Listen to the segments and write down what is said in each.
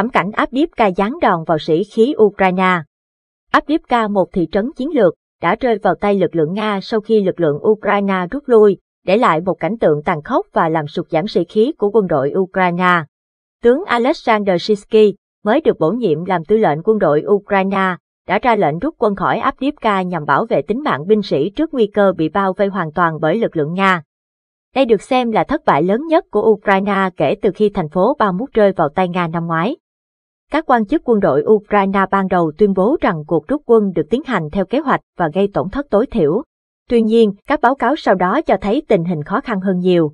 thảm cảnh Abdiivka giáng đòn vào sĩ khí Ukraine. Abdiivka một thị trấn chiến lược, đã rơi vào tay lực lượng Nga sau khi lực lượng Ukraine rút lui, để lại một cảnh tượng tàn khốc và làm sụt giảm sĩ khí của quân đội Ukraine. Tướng Alexander Shishky, mới được bổ nhiệm làm tư lệnh quân đội Ukraine, đã ra lệnh rút quân khỏi Abdiivka nhằm bảo vệ tính mạng binh sĩ trước nguy cơ bị bao vây hoàn toàn bởi lực lượng Nga. Đây được xem là thất bại lớn nhất của Ukraine kể từ khi thành phố Bakhmut rơi vào tay Nga năm ngoái. Các quan chức quân đội Ukraine ban đầu tuyên bố rằng cuộc rút quân được tiến hành theo kế hoạch và gây tổn thất tối thiểu. Tuy nhiên, các báo cáo sau đó cho thấy tình hình khó khăn hơn nhiều.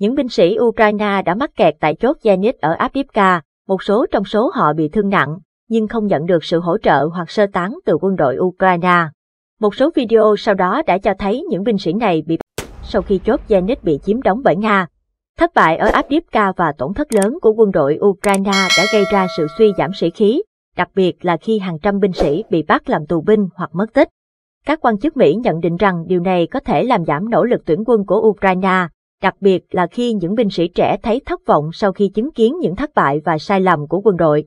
Những binh sĩ Ukraine đã mắc kẹt tại chốt Zenit ở Avdiivka, một số trong số họ bị thương nặng, nhưng không nhận được sự hỗ trợ hoặc sơ tán từ quân đội Ukraine. Một số video sau đó đã cho thấy những binh sĩ này bị sau khi chốt Zenit bị chiếm đóng bởi Nga, Thất bại ở Abdiivka và tổn thất lớn của quân đội Ukraine đã gây ra sự suy giảm sĩ khí, đặc biệt là khi hàng trăm binh sĩ bị bắt làm tù binh hoặc mất tích. Các quan chức Mỹ nhận định rằng điều này có thể làm giảm nỗ lực tuyển quân của Ukraine, đặc biệt là khi những binh sĩ trẻ thấy thất vọng sau khi chứng kiến những thất bại và sai lầm của quân đội.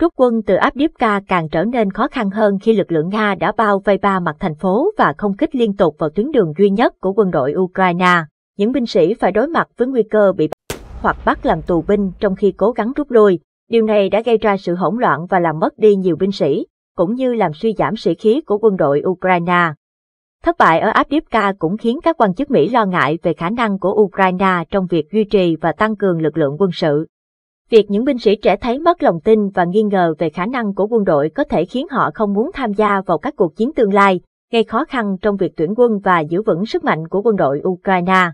Rút quân từ Abdiivka càng trở nên khó khăn hơn khi lực lượng Nga đã bao vây ba mặt thành phố và không kích liên tục vào tuyến đường duy nhất của quân đội Ukraine những binh sĩ phải đối mặt với nguy cơ bị bắt hoặc bắt làm tù binh trong khi cố gắng rút lui. Điều này đã gây ra sự hỗn loạn và làm mất đi nhiều binh sĩ, cũng như làm suy giảm sĩ khí của quân đội Ukraine. Thất bại ở Avdiivka cũng khiến các quan chức Mỹ lo ngại về khả năng của Ukraine trong việc duy trì và tăng cường lực lượng quân sự. Việc những binh sĩ trẻ thấy mất lòng tin và nghi ngờ về khả năng của quân đội có thể khiến họ không muốn tham gia vào các cuộc chiến tương lai, gây khó khăn trong việc tuyển quân và giữ vững sức mạnh của quân đội Ukraine.